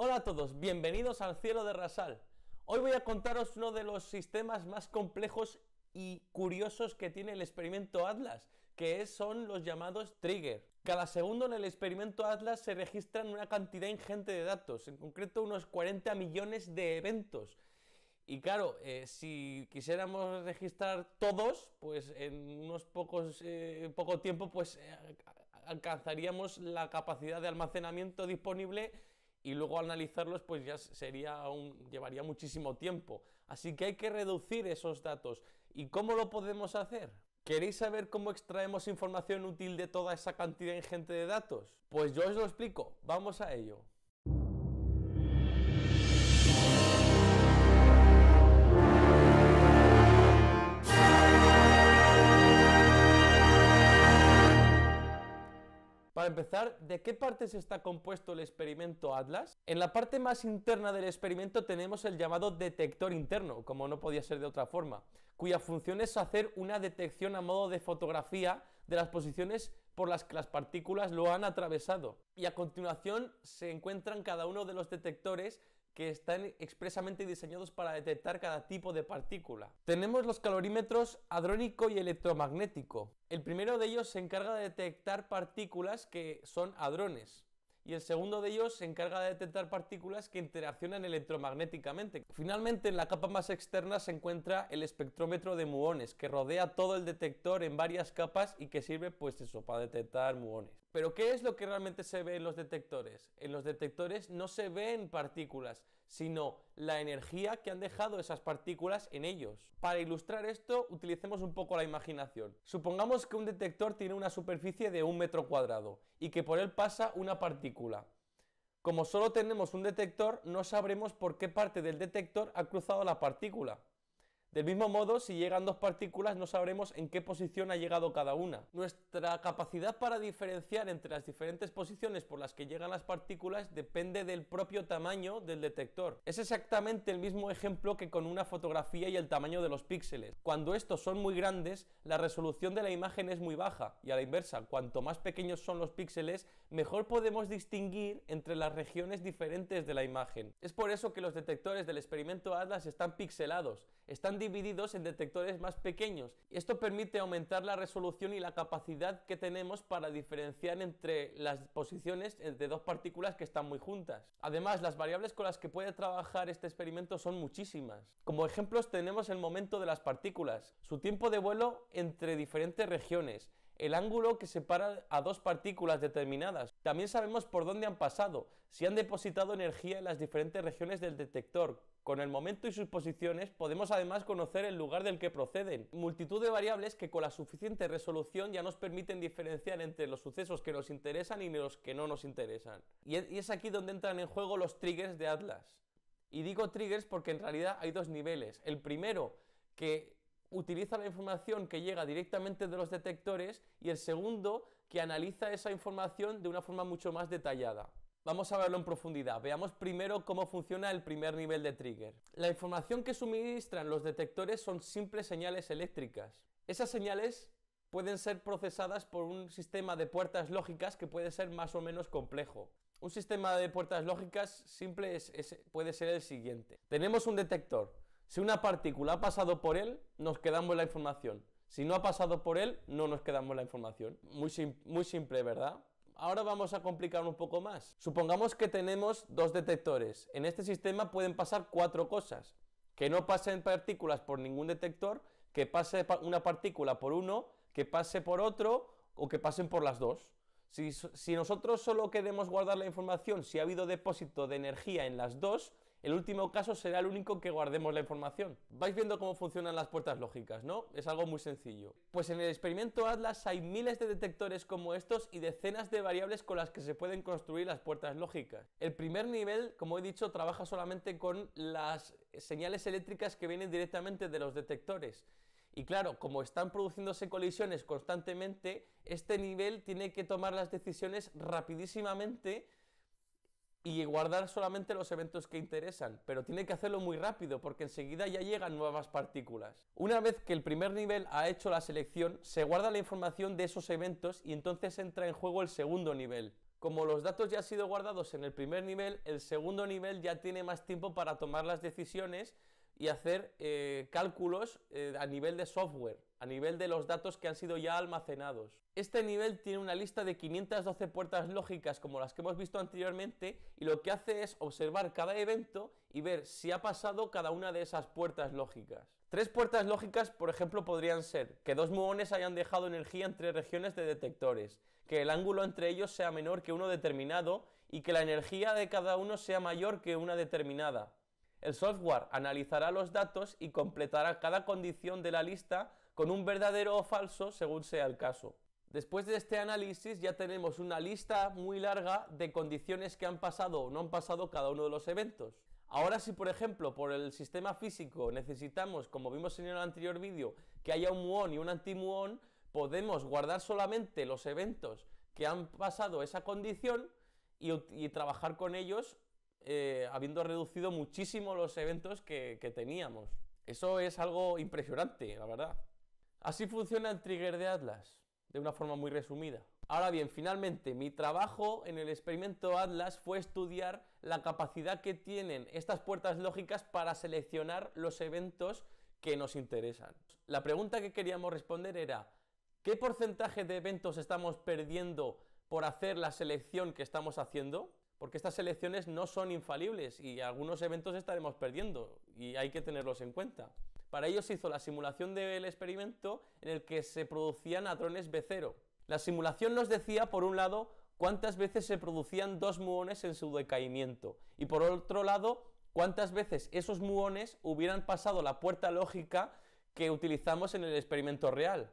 Hola a todos, bienvenidos al cielo de Rasal. Hoy voy a contaros uno de los sistemas más complejos y curiosos que tiene el experimento Atlas, que son los llamados trigger. Cada segundo en el experimento Atlas se registran una cantidad ingente de datos, en concreto unos 40 millones de eventos. Y claro, eh, si quisiéramos registrar todos, pues en unos pocos eh, poco tiempo, pues eh, alcanzaríamos la capacidad de almacenamiento disponible y luego analizarlos pues ya sería un, llevaría muchísimo tiempo. Así que hay que reducir esos datos. ¿Y cómo lo podemos hacer? ¿Queréis saber cómo extraemos información útil de toda esa cantidad ingente de datos? Pues yo os lo explico, vamos a ello. Para empezar, ¿de qué partes está compuesto el experimento Atlas? En la parte más interna del experimento tenemos el llamado detector interno, como no podía ser de otra forma, cuya función es hacer una detección a modo de fotografía de las posiciones por las que las partículas lo han atravesado. Y a continuación se encuentran cada uno de los detectores que están expresamente diseñados para detectar cada tipo de partícula. Tenemos los calorímetros hadrónico y electromagnético. El primero de ellos se encarga de detectar partículas que son hadrones. Y el segundo de ellos se encarga de detectar partículas que interaccionan electromagnéticamente. Finalmente, en la capa más externa se encuentra el espectrómetro de muones, que rodea todo el detector en varias capas y que sirve, pues eso, para detectar muones. Pero ¿qué es lo que realmente se ve en los detectores? En los detectores no se ven partículas, sino la energía que han dejado esas partículas en ellos. Para ilustrar esto, utilicemos un poco la imaginación. Supongamos que un detector tiene una superficie de un metro cuadrado y que por él pasa una partícula. Como solo tenemos un detector, no sabremos por qué parte del detector ha cruzado la partícula. Del mismo modo, si llegan dos partículas no sabremos en qué posición ha llegado cada una. Nuestra capacidad para diferenciar entre las diferentes posiciones por las que llegan las partículas depende del propio tamaño del detector. Es exactamente el mismo ejemplo que con una fotografía y el tamaño de los píxeles. Cuando estos son muy grandes, la resolución de la imagen es muy baja y a la inversa, cuanto más pequeños son los píxeles, mejor podemos distinguir entre las regiones diferentes de la imagen. Es por eso que los detectores del experimento Atlas están pixelados, están divididos en detectores más pequeños. Esto permite aumentar la resolución y la capacidad que tenemos para diferenciar entre las posiciones de dos partículas que están muy juntas. Además, las variables con las que puede trabajar este experimento son muchísimas. Como ejemplos tenemos el momento de las partículas, su tiempo de vuelo entre diferentes regiones, el ángulo que separa a dos partículas determinadas. También sabemos por dónde han pasado, si han depositado energía en las diferentes regiones del detector, con el momento y sus posiciones podemos además conocer el lugar del que proceden, multitud de variables que con la suficiente resolución ya nos permiten diferenciar entre los sucesos que nos interesan y los que no nos interesan. Y es aquí donde entran en juego los triggers de Atlas. Y digo triggers porque en realidad hay dos niveles. El primero, que utiliza la información que llega directamente de los detectores y el segundo, que analiza esa información de una forma mucho más detallada. Vamos a verlo en profundidad. Veamos primero cómo funciona el primer nivel de trigger. La información que suministran los detectores son simples señales eléctricas. Esas señales pueden ser procesadas por un sistema de puertas lógicas que puede ser más o menos complejo. Un sistema de puertas lógicas simple puede ser el siguiente. Tenemos un detector. Si una partícula ha pasado por él, nos quedamos la información. Si no ha pasado por él, no nos quedamos la información. muy simple, ¿verdad? Ahora vamos a complicar un poco más. Supongamos que tenemos dos detectores. En este sistema pueden pasar cuatro cosas. Que no pasen partículas por ningún detector, que pase una partícula por uno, que pase por otro o que pasen por las dos. Si, nosotros solo queremos guardar la información si ha habido depósito de energía en las dos, el último caso será el único que guardemos la información. Vais viendo cómo funcionan las puertas lógicas, ¿no? Es algo muy sencillo. Pues en el experimento Atlas hay miles de detectores como estos y decenas de variables con las que se pueden construir las puertas lógicas. El primer nivel, como he dicho, trabaja solamente con las señales eléctricas que vienen directamente de los detectores. Y claro, como están produciéndose colisiones constantemente, este nivel tiene que tomar las decisiones rapidísimamente y guardar solamente los eventos que interesan, pero tiene que hacerlo muy rápido porque enseguida ya llegan nuevas partículas. Una vez que el primer nivel ha hecho la selección, se guarda la información de esos eventos y entonces entra en juego el segundo nivel. Como los datos ya han sido guardados en el primer nivel, el segundo nivel ya tiene más tiempo para tomar las decisiones y hacer eh, cálculos eh, a nivel de software, a nivel de los datos que han sido ya almacenados. Este nivel tiene una lista de 512 puertas lógicas como las que hemos visto anteriormente y lo que hace es observar cada evento y ver si ha pasado cada una de esas puertas lógicas. Tres puertas lógicas, por ejemplo, podrían ser que dos muones hayan dejado energía entre regiones de detectores, que el ángulo entre ellos sea menor que uno determinado y que la energía de cada uno sea mayor que una determinada. El software analizará los datos y completará cada condición de la lista con un verdadero o falso según sea el caso. Después de este análisis ya tenemos una lista muy larga de condiciones que han pasado o no han pasado cada uno de los eventos. Ahora si por ejemplo por el sistema físico necesitamos, como vimos en el anterior vídeo, que haya un muón y un antimuón, podemos guardar solamente los eventos que han pasado esa condición y, y trabajar con ellos eh, habiendo reducido muchísimo los eventos que teníamos. Eso es algo impresionante, la verdad. Así funciona el trigger de Atlas, de una forma muy resumida. Ahora bien, finalmente, mi trabajo en el experimento Atlas fue estudiar la capacidad que tienen estas puertas lógicas para seleccionar los eventos que nos interesan. La pregunta que queríamos responder era, ¿qué porcentaje de eventos estamos perdiendo por hacer la selección que estamos haciendo? porque estas elecciones no son infalibles y algunos eventos estaremos perdiendo y hay que tenerlos en cuenta. Para ello se hizo la simulación del experimento en el que se producían hadrones B0. La simulación nos decía, por un lado, cuántas veces se producían dos muones en su decaimiento y por otro lado, cuántas veces esos muones hubieran pasado la puerta lógica que utilizamos en el experimento real.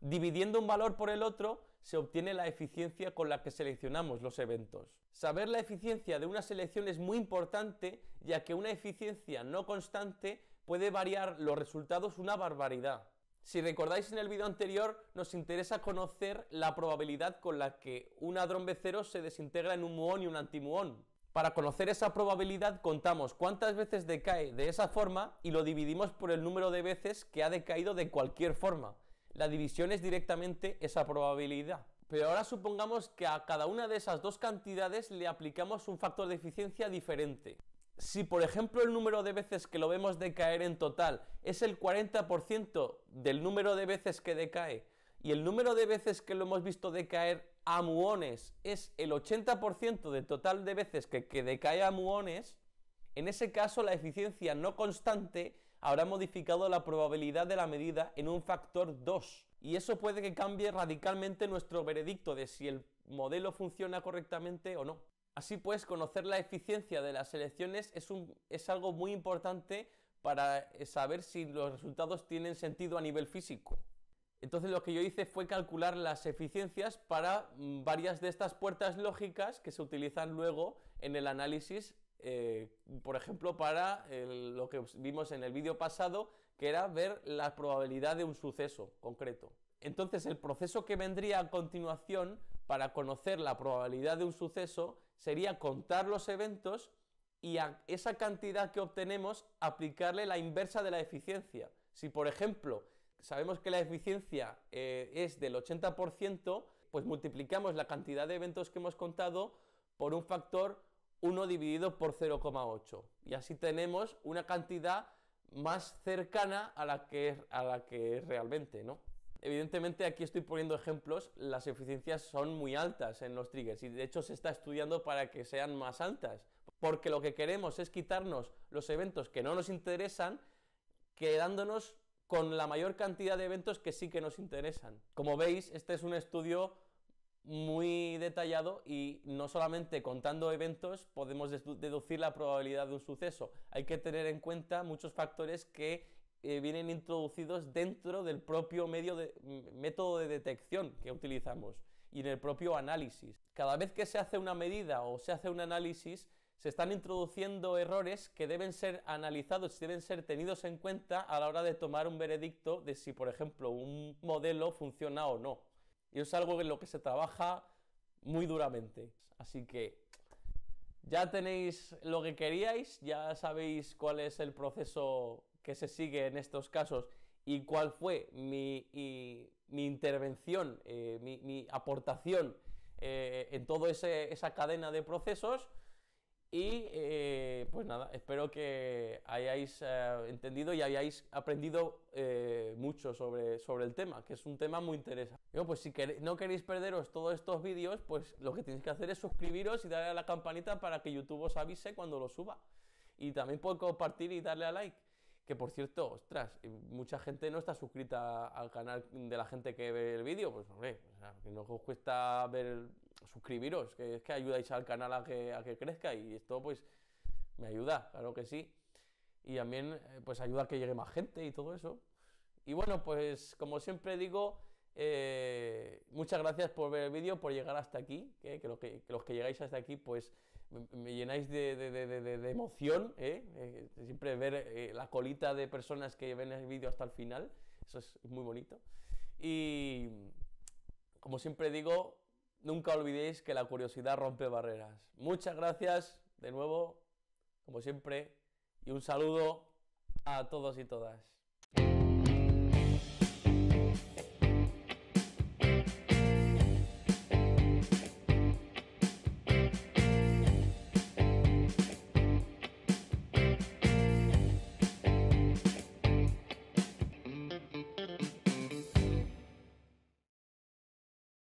Dividiendo un valor por el otro, se obtiene la eficiencia con la que seleccionamos los eventos. Saber la eficiencia de una selección es muy importante, ya que una eficiencia no constante puede variar los resultados una barbaridad. Si recordáis en el vídeo anterior, nos interesa conocer la probabilidad con la que un hadrón B0 se desintegra en un muón y un antimuón. Para conocer esa probabilidad contamos cuántas veces decae de esa forma y lo dividimos por el número de veces que ha decaído de cualquier forma. La división es directamente esa probabilidad. Pero ahora supongamos que a cada una de esas dos cantidades le aplicamos un factor de eficiencia diferente. Si por ejemplo el número de veces que lo vemos decaer en total es el 40% del número de veces que decae y el número de veces que lo hemos visto decaer a muones es el 80% del total de veces que, que decae a muones, en ese caso la eficiencia no constante habrá modificado la probabilidad de la medida en un factor 2. Y eso puede que cambie radicalmente nuestro veredicto de si el modelo funciona correctamente o no. Así pues, conocer la eficiencia de las elecciones es, es algo muy importante para eh, saber si los resultados tienen sentido a nivel físico. Entonces lo que yo hice fue calcular las eficiencias para mm, varias de estas puertas lógicas que se utilizan luego en el análisis eh, por ejemplo, para lo que vimos en el vídeo pasado, que era ver la probabilidad de un suceso concreto. Entonces, el proceso que vendría a continuación para conocer la probabilidad de un suceso sería contar los eventos y a esa cantidad que obtenemos aplicarle la inversa de la eficiencia. Si, por ejemplo, sabemos que la eficiencia eh, es del 80%, pues multiplicamos la cantidad de eventos que hemos contado por un factor 1 dividido por 0,8. Y así tenemos una cantidad más cercana a la que a la que es realmente, ¿no? Evidentemente aquí estoy poniendo ejemplos, las eficiencias son muy altas en los triggers y de hecho se está estudiando para que sean más altas, porque lo que queremos es quitarnos los eventos que no nos interesan, quedándonos con la mayor cantidad de eventos que sí que nos interesan. Como veis, este es un estudio muy detallado y no solamente contando eventos podemos deducir la probabilidad de un suceso. Hay que tener en cuenta muchos factores que eh, vienen introducidos dentro del propio medio de, método de detección que utilizamos y en el propio análisis. Cada vez que se hace una medida o se hace un análisis, se están introduciendo errores que deben ser analizados, y deben ser tenidos en cuenta a la hora de tomar un veredicto de si, por ejemplo, un modelo funciona o no es algo en lo que se trabaja muy duramente. Así que ya tenéis lo que queríais, ya sabéis cuál es el proceso que se sigue en estos casos y cuál fue mi, intervención, eh, mi, aportación eh, en toda esa cadena de procesos. Y eh, pues nada, espero que hayáis eh, entendido y hayáis aprendido eh, mucho sobre, sobre el tema, que es un tema muy interesante. Yo, pues si no queréis perderos todos estos vídeos, pues lo que tenéis que hacer es suscribiros y darle a la campanita para que YouTube os avise cuando lo suba. Y también podéis compartir y darle a like. Que por cierto, ostras, eh, mucha gente no está suscrita al canal de la gente que ve el vídeo. Pues no os cuesta ver, suscribiros, que es que ayudáis al canal a que, a que crezca y esto pues me ayuda, claro que sí. Y también, eh, pues ayuda a que llegue más gente y todo eso. Y bueno, pues como siempre digo, eh, muchas gracias por ver el vídeo, por llegar hasta aquí, eh, que, los que, llegáis hasta aquí, pues me, llenáis de, emoción, siempre ver la colita de personas que ven el vídeo hasta el final, eso es muy bonito. Y como siempre digo, nunca olvidéis que la curiosidad rompe barreras. Muchas gracias, de nuevo, como siempre, y un saludo a todos y todas.